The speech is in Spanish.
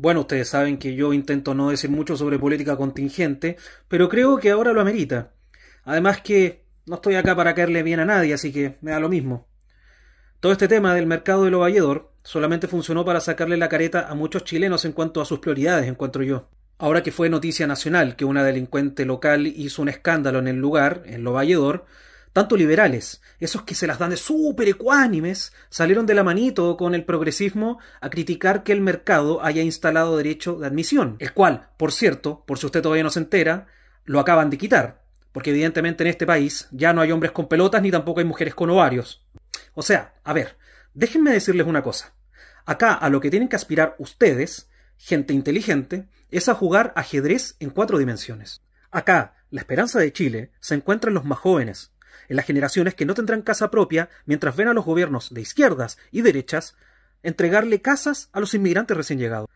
Bueno, ustedes saben que yo intento no decir mucho sobre política contingente, pero creo que ahora lo amerita. Además que no estoy acá para caerle bien a nadie, así que me da lo mismo. Todo este tema del mercado de lo valledor solamente funcionó para sacarle la careta a muchos chilenos en cuanto a sus prioridades, encuentro yo. Ahora que fue noticia nacional que una delincuente local hizo un escándalo en el lugar, en lo valledor, tanto liberales, esos que se las dan de súper ecuánimes, salieron de la manito con el progresismo a criticar que el mercado haya instalado derecho de admisión, el cual, por cierto, por si usted todavía no se entera, lo acaban de quitar, porque evidentemente en este país ya no hay hombres con pelotas ni tampoco hay mujeres con ovarios. O sea, a ver, déjenme decirles una cosa. Acá a lo que tienen que aspirar ustedes, gente inteligente, es a jugar ajedrez en cuatro dimensiones. Acá, la esperanza de Chile se encuentra en los más jóvenes, en las generaciones que no tendrán casa propia mientras ven a los gobiernos de izquierdas y derechas entregarle casas a los inmigrantes recién llegados.